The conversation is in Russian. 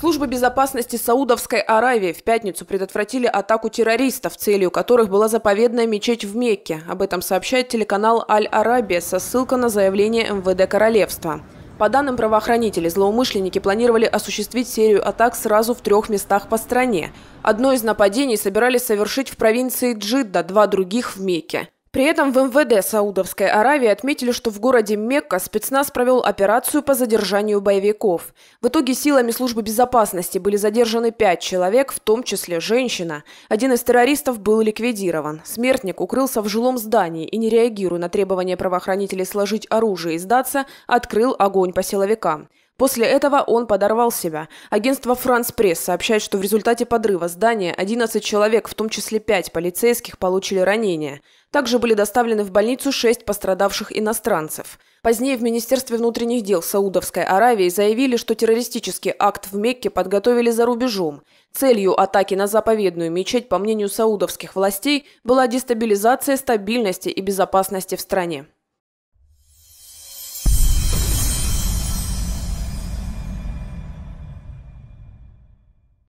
Службы безопасности Саудовской Аравии в пятницу предотвратили атаку террористов, целью которых была заповедная мечеть в Мекке. Об этом сообщает телеканал «Аль-Арабия» со ссылкой на заявление МВД Королевства. По данным правоохранителей, злоумышленники планировали осуществить серию атак сразу в трех местах по стране. Одно из нападений собирались совершить в провинции Джидда, два других в Мекке. При этом в МВД Саудовской Аравии отметили, что в городе Мекка спецназ провел операцию по задержанию боевиков. В итоге силами службы безопасности были задержаны пять человек, в том числе женщина. Один из террористов был ликвидирован. Смертник укрылся в жилом здании и, не реагируя на требования правоохранителей сложить оружие и сдаться, открыл огонь по силовикам. После этого он подорвал себя. Агентство «Франс Пресс» сообщает, что в результате подрыва здания 11 человек, в том числе 5 полицейских, получили ранения. Также были доставлены в больницу 6 пострадавших иностранцев. Позднее в Министерстве внутренних дел Саудовской Аравии заявили, что террористический акт в Мекке подготовили за рубежом. Целью атаки на заповедную мечеть, по мнению саудовских властей, была дестабилизация стабильности и безопасности в стране.